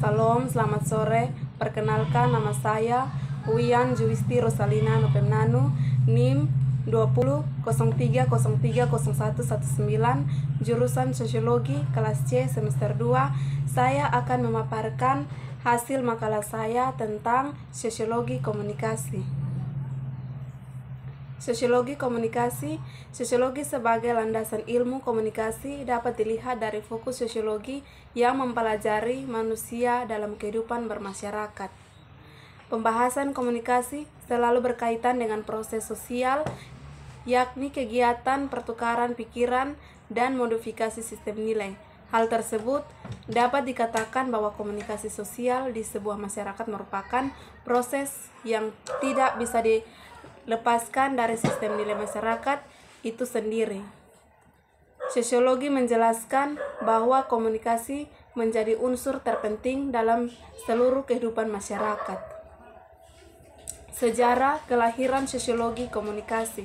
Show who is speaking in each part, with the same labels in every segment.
Speaker 1: Salam, selamat sore. Perkenalkan nama saya Wian Juwisti Rosalina Nopemnanu, NIM 20.03.03.0119, jurusan Sosiologi, kelas C, semester 2. Saya akan memaparkan hasil makalah saya tentang sosiologi komunikasi. Sosiologi komunikasi, sosiologi sebagai landasan ilmu komunikasi dapat dilihat dari fokus sosiologi yang mempelajari manusia dalam kehidupan bermasyarakat. Pembahasan komunikasi selalu berkaitan dengan proses sosial, yakni kegiatan pertukaran pikiran dan modifikasi sistem nilai. Hal tersebut dapat dikatakan bahwa komunikasi sosial di sebuah masyarakat merupakan proses yang tidak bisa di lepaskan dari sistem nilai masyarakat itu sendiri. Sosiologi menjelaskan bahwa komunikasi menjadi unsur terpenting dalam seluruh kehidupan masyarakat. Sejarah kelahiran sosiologi komunikasi.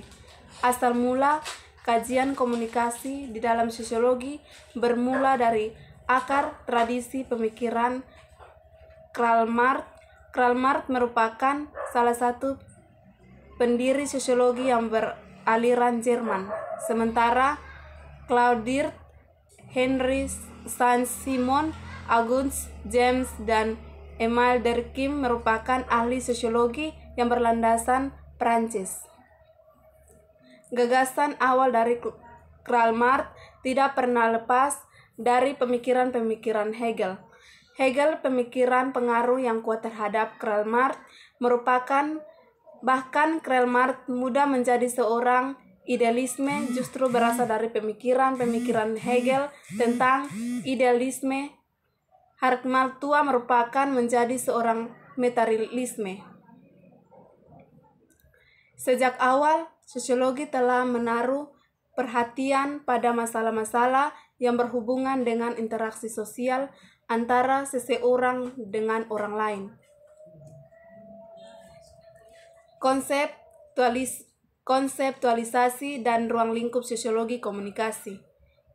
Speaker 1: Asal mula kajian komunikasi di dalam sosiologi bermula dari akar tradisi pemikiran Karl Marx. Karl Marx merupakan salah satu pendiri sosiologi yang beraliran Jerman. Sementara Claudir, Henry Saint-Simon, August James, dan Emile Durkheim merupakan ahli sosiologi yang berlandasan Prancis. Gagasan awal dari Karl Marx tidak pernah lepas dari pemikiran-pemikiran Hegel. Hegel pemikiran pengaruh yang kuat terhadap Karl Marx merupakan Bahkan Krelmart muda menjadi seorang idealisme justru berasal dari pemikiran-pemikiran Hegel tentang idealisme. Hartmann tua merupakan menjadi seorang materialisme. Sejak awal, sosiologi telah menaruh perhatian pada masalah-masalah yang berhubungan dengan interaksi sosial antara seseorang dengan orang lain konseptualis, konseptualisasi dan ruang lingkup sosiologi komunikasi,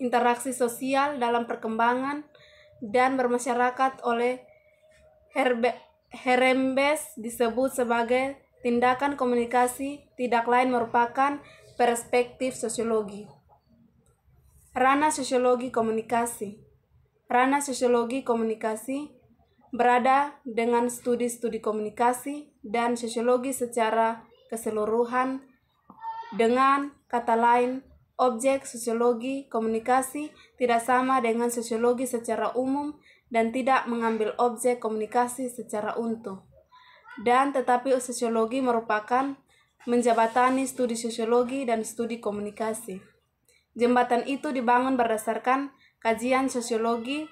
Speaker 1: interaksi sosial dalam perkembangan dan bermasyarakat oleh Herbe, Herembes disebut sebagai tindakan komunikasi tidak lain merupakan perspektif sosiologi. rana sosiologi komunikasi. rana sosiologi komunikasi berada dengan studi-studi komunikasi dan sosiologi secara keseluruhan dengan kata lain objek sosiologi komunikasi tidak sama dengan sosiologi secara umum dan tidak mengambil objek komunikasi secara utuh dan tetapi sosiologi merupakan menjabatani studi sosiologi dan studi komunikasi. Jembatan itu dibangun berdasarkan kajian sosiologi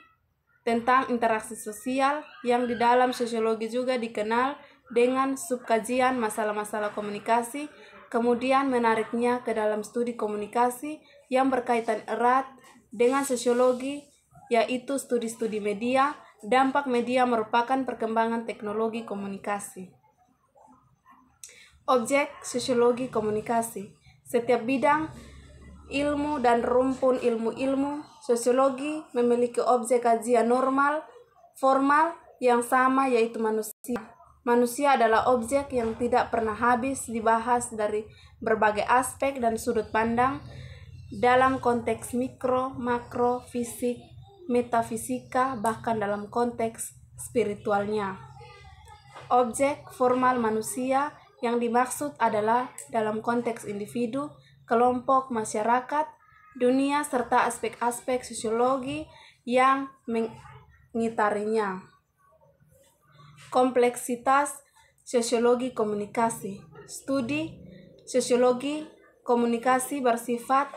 Speaker 1: tentang interaksi sosial yang di dalam sosiologi juga dikenal dengan subkajian masalah-masalah komunikasi, kemudian menariknya ke dalam studi komunikasi yang berkaitan erat dengan sosiologi, yaitu studi-studi media. Dampak media merupakan perkembangan teknologi komunikasi. Objek sosiologi komunikasi. Setiap bidang ilmu dan rumpun ilmu-ilmu Sosiologi memiliki objek kajian normal, formal, yang sama yaitu manusia. Manusia adalah objek yang tidak pernah habis dibahas dari berbagai aspek dan sudut pandang dalam konteks mikro, makro, fisik, metafisika, bahkan dalam konteks spiritualnya. Objek formal manusia yang dimaksud adalah dalam konteks individu, kelompok, masyarakat, dunia serta aspek-aspek sosiologi yang mengitarinya. Kompleksitas sosiologi komunikasi. Studi sosiologi komunikasi bersifat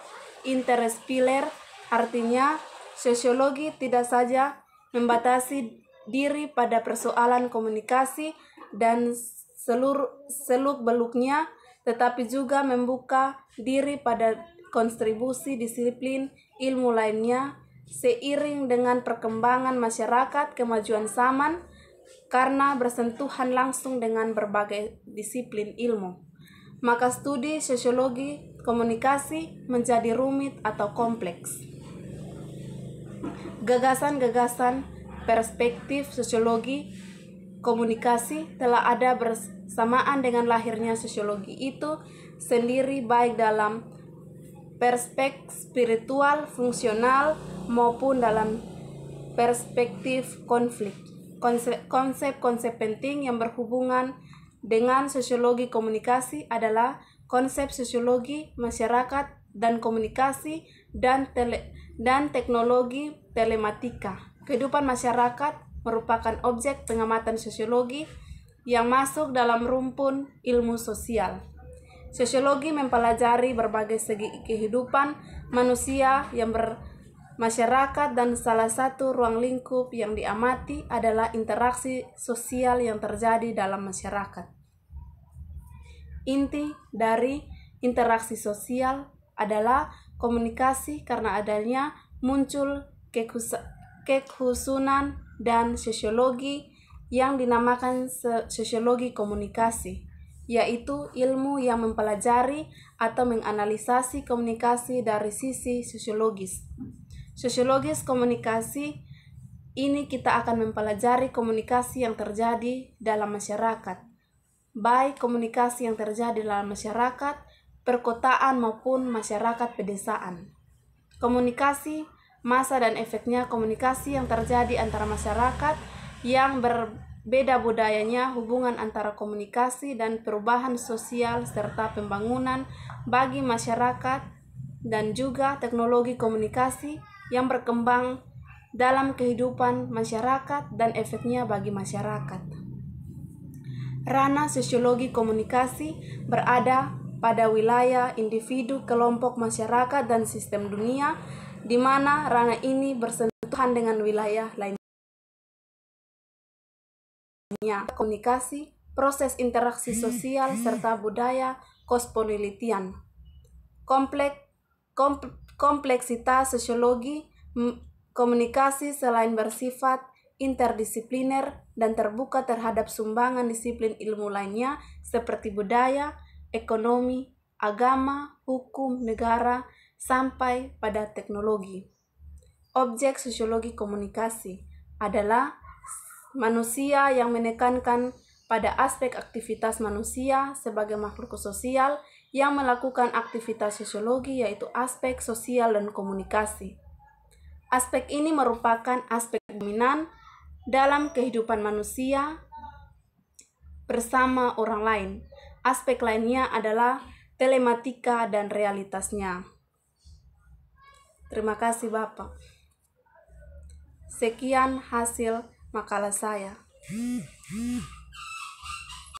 Speaker 1: interspiler, artinya sosiologi tidak saja membatasi diri pada persoalan komunikasi dan seluruh seluk beluknya, tetapi juga membuka diri pada kontribusi disiplin ilmu lainnya seiring dengan perkembangan masyarakat kemajuan zaman karena bersentuhan langsung dengan berbagai disiplin ilmu. Maka studi sosiologi komunikasi menjadi rumit atau kompleks. Gagasan-gagasan perspektif sosiologi komunikasi telah ada bersamaan dengan lahirnya sosiologi itu sendiri baik dalam perspektif spiritual, fungsional, maupun dalam perspektif konflik. Konsep-konsep penting yang berhubungan dengan sosiologi komunikasi adalah konsep sosiologi masyarakat dan komunikasi dan tele dan teknologi telematika. Kehidupan masyarakat merupakan objek pengamatan sosiologi yang masuk dalam rumpun ilmu sosial. Sosiologi mempelajari berbagai segi kehidupan manusia yang bermasyarakat dan salah satu ruang lingkup yang diamati adalah interaksi sosial yang terjadi dalam masyarakat. Inti dari interaksi sosial adalah komunikasi karena adanya muncul kekhusunan dan sosiologi yang dinamakan sosiologi komunikasi yaitu ilmu yang mempelajari atau menganalisasi komunikasi dari sisi sosiologis. Sosiologis komunikasi ini kita akan mempelajari komunikasi yang terjadi dalam masyarakat, baik komunikasi yang terjadi dalam masyarakat perkotaan maupun masyarakat pedesaan. Komunikasi, masa dan efeknya komunikasi yang terjadi antara masyarakat yang ber beda budayanya, hubungan antara komunikasi dan perubahan sosial serta pembangunan bagi masyarakat dan juga teknologi komunikasi yang berkembang dalam kehidupan masyarakat dan efeknya bagi masyarakat. Rana sosiologi komunikasi berada pada wilayah individu, kelompok masyarakat dan sistem dunia di mana rana ini bersentuhan dengan wilayah lain komunikasi, proses interaksi hmm, sosial, hmm. serta budaya kos penelitian. Komplek, kompleksitas sosiologi komunikasi selain bersifat interdisipliner dan terbuka terhadap sumbangan disiplin ilmu lainnya seperti budaya, ekonomi, agama, hukum, negara, sampai pada teknologi. Objek sosiologi komunikasi adalah manusia yang menekankan pada aspek aktivitas manusia sebagai makhluk sosial yang melakukan aktivitas sosiologi yaitu aspek sosial dan komunikasi. Aspek ini merupakan aspek dominan dalam kehidupan manusia bersama orang lain. Aspek lainnya adalah telematika dan realitasnya. Terima kasih Bapak. Sekian hasil makalah saya.